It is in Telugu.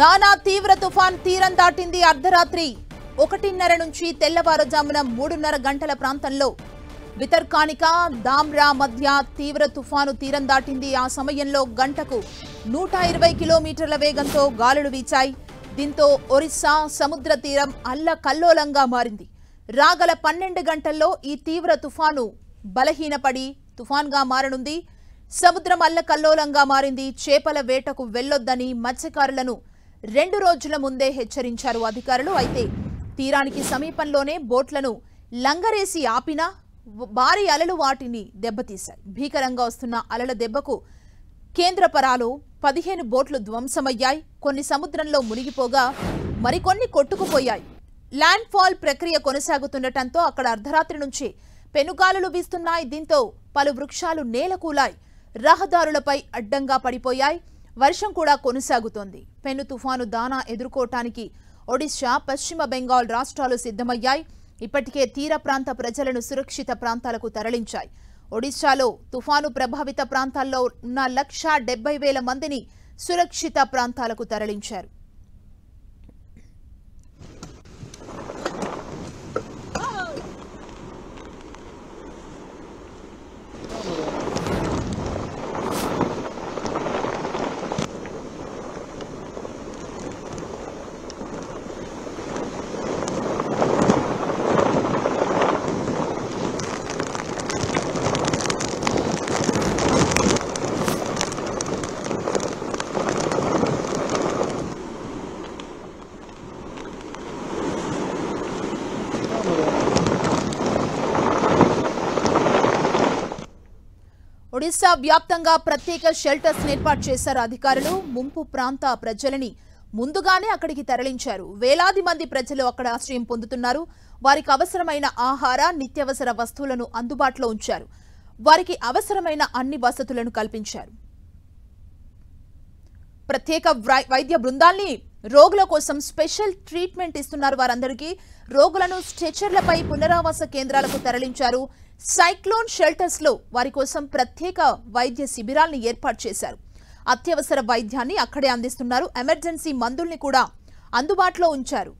దానా తీవ్ర తుఫాన్ తీరం దాటింది అర్ధరాత్రి ఒకటిన్నర నుంచి తెల్లవారుజామున మూడున్నర గంటల ప్రాంతంలో వితర్కానిక దామ్రా మధ్య తీవ్ర తుఫాను తీరం దాటింది ఆ సమయంలో గంటకు నూట ఇరవై కిలోమీటర్ల వేగంతో గాలులు వీచాయి దీంతో ఒరిస్సా సముద్ర తీరం అల్ల కల్లోలంగా మారింది రాగల పన్నెండు గంటల్లో ఈ తీవ్ర తుఫాను బలహీనపడి తుఫాన్గా మారనుంది సముద్రం అల్లకల్లోలంగా మారింది చేపల వేటకు వెళ్లొద్దని మత్స్యకారులను రెండు రోజుల ముందే హెచ్చరించారు అధికారులు అయితే తీరానికి సమీపంలోనే బోట్లను లంగరేసి ఆపినా భారీ అలలు వాటిని దెబ్బతీశాయి భీకరంగా వస్తున్న అలల దెబ్బకు పరాలు పదిహేను బోట్లు ధ్వంసమయ్యాయి కొన్ని సముద్రంలో మునిగిపోగా మరికొన్ని కొట్టుకుపోయాయి ల్యాండ్ ఫాల్ ప్రక్రియ కొనసాగుతుండటంతో అక్కడ అర్ధరాత్రి నుంచి పెనుగాలులు వీస్తున్నాయి దీంతో పలు వృక్షాలు నేలకూలాయి రహదారులపై అడ్డంగా పడిపోయాయి వర్షం కూడా కొనసాగుతోంది పెను తుఫాను దానా ఎదుర్కోవటానికి ఒడిశా పశ్చిమ బెంగాల్ రాష్ట్రాలు సిద్ధమయ్యాయి ఇప్పటికే తీర ప్రాంత ప్రజలను సురక్షిత ప్రాంతాలకు తరలించాయి ఒడిశాలో తుఫాను ప్రభావిత ప్రాంతాల్లో ఉన్న లక్ష వేల మందిని సురక్షిత ప్రాంతాలకు తరలించారు ఒడిశా వ్యాప్తంగా ప్రత్యేక షెల్టర్స్ ఏర్పాటు చేశారు అధికారులు ముంపు ప్రాంత ప్రజలని ముందుగానే అక్కడికి తరలించారు వేలాది మంది ప్రజలు అక్కడ ఆశ్రయం పొందుతున్నారు వారికి అవసరమైన ఆహార నిత్యావసర వస్తువులను అందుబాటులో ఉంచారు వారికి అవసరమైన అన్ని వసతులను కల్పించారు ప్రత్యేక వైద్య బృందాల్ని రోగుల కోసం స్పెషల్ ట్రీట్మెంట్ ఇస్తున్నారు వారందరికీ రోగులను స్ట్రెచర్లపై పునరావాస కేంద్రాలకు తరలించారు సైక్లోన్ షెల్టర్స్లో వారి కోసం ప్రత్యేక వైద్య శిబిరాలను ఏర్పాటు చేశారు అత్యవసర వైద్యాన్ని అక్కడే అందిస్తున్నారు ఎమర్జెన్సీ మందుల్ని కూడా అందుబాటులో ఉంచారు